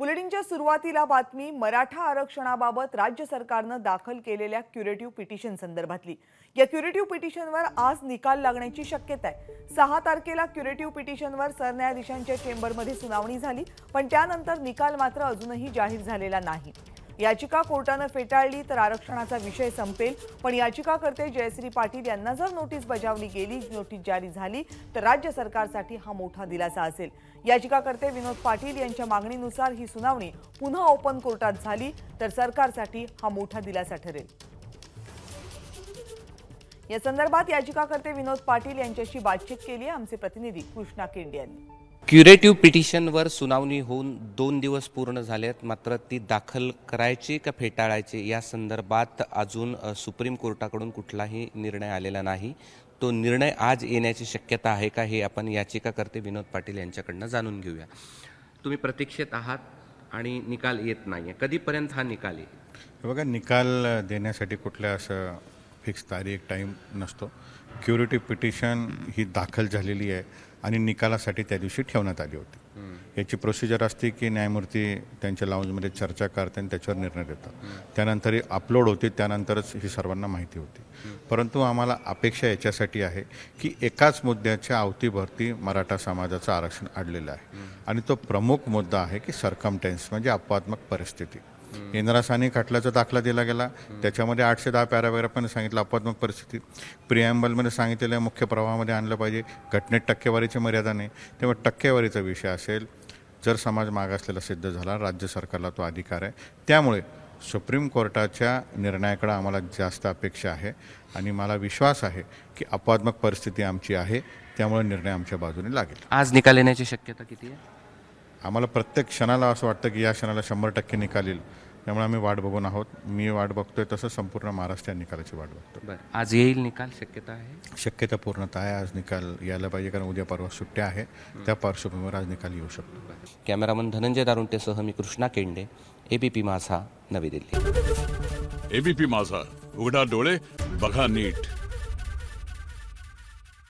बुलेटिनच्या सुरुवातीला बातमी मराठा आरक्षणाबाबत राज्य सरकारनं दाखल केलेल्या क्युरेटिव्ह पिटिशन संदर्भातली या क्युरेटिव्ह पिटिशनवर आज निकाल लागण्याची शक्यता आहे सहा तारखेला क्युरेटिव्ह पिटिशनवर सरन्यायाधीशांच्या चेंबरमध्ये सुनावणी झाली पण त्यानंतर निकाल मात्र अजूनही जाहीर झालेला नाही याचिका कोर्टानं फेटाळली तर आरक्षणाचा विषय संपेल पण याचिकाकर्ते जयश्री पाटील यांना जर नोटीस बजावली गेली नोटीस जारी झाली तर राज्य सरकारसाठी हा मोठा दिलासा असेल याचिकाकर्ते विनोद पाटील यांच्या मागणीनुसार ही सुनावणी पुन्हा ओपन कोर्टात झाली तर सरकारसाठी हा मोठा दिलासा ठरेल या संदर्भात याचिकाकर्ते विनोद पाटील यांच्याशी बातचीत केली आमचे प्रतिनिधी कृष्णा केंडे यांनी क्युरेटिव्ह पिटिशनवर सुनावणी होऊन दोन दिवस पूर्ण झाले आहेत मात्र ती दाखल करायची का फेटाळायची या संदर्भात अजून सुप्रीम कोर्टाकडून कुठलाही निर्णय आलेला नाही तो निर्णय आज येण्याची शक्यता आहे का हे आपण याचिकाकर्ते विनोद पाटील यांच्याकडनं जाणून घेऊया तुम्ही प्रतीक्षेत आहात आणि निकाल येत नाही आहे कधीपर्यंत हा निकाल येईल बघा निकाल देण्यासाठी कुठल्या असं फिक्स तारीख टाईम नसतो क्युरिटी पिटिशन ही दाखल झालेली आहे आणि निकालासाठी त्या दिवशी ठेवण्यात आली होती याची प्रोसिजर असते की न्यायमूर्ती त्यांच्या लाऊंजमध्ये चर्चा करतात आणि त्याच्यावर निर्णय देतात त्यानंतर ही अपलोड होते त्यानंतरच ही सर्वांना माहिती होती परंतु आम्हाला अपेक्षा याच्यासाठी आहे की एकाच मुद्द्याच्या अवतीभरती मराठा समाजाचं आरक्षण अडलेलं आहे आणि तो प्रमुख मुद्दा आहे की सरकमटेन्स म्हणजे अपवात्मक परिस्थिती इंद्रासानी खटल्याचा दाखला दिला गेला त्याच्यामध्ये आठशे दहा पण सांगितलं अपात्मक परिस्थिती प्रियंबलमध्ये सांगितलेल्या मुख्य प्रवाहामध्ये आणलं पाहिजे घटनेत टक्केवारीची मर्यादा नाही तेव्हा टक्केवारीचा विषय असेल जर समाज मागासलेला सिद्ध झाला राज्य सरकारला तो अधिकार आहे त्यामुळे सुप्रीम कोर्टाच्या निर्णयाकडे आम्हाला जास्त अपेक्षा आहे आणि मला विश्वास आहे की अपात्मक परिस्थिती आमची आहे त्यामुळे निर्णय आमच्या बाजूने लागेल आज निकाल येण्याची शक्यता किती आहे आम्हाला प्रत्येक क्षणाला असं वाटतं की या क्षणाला शंभर टक्के निकालील त्यामुळे आम्ही वाट बघून आहोत मी वाट बघतोय तसं संपूर्ण महाराष्ट्र या निकालाची वाट बघतो आज येईल निकाल शक्यता आहे शक्यता पूर्णतः आहे आज निकाल यायला पाहिजे कारण उद्या परवा सुट्ट्या आहे त्या पार्श्वभूमीवर आज निकाल येऊ शकतो कॅमेरामन धनंजय दारुंटेसह मी कृष्णा केंडे एबीपी माझा नवी दिल्ली एबीपी माझा उघडा डोळे बघा नीट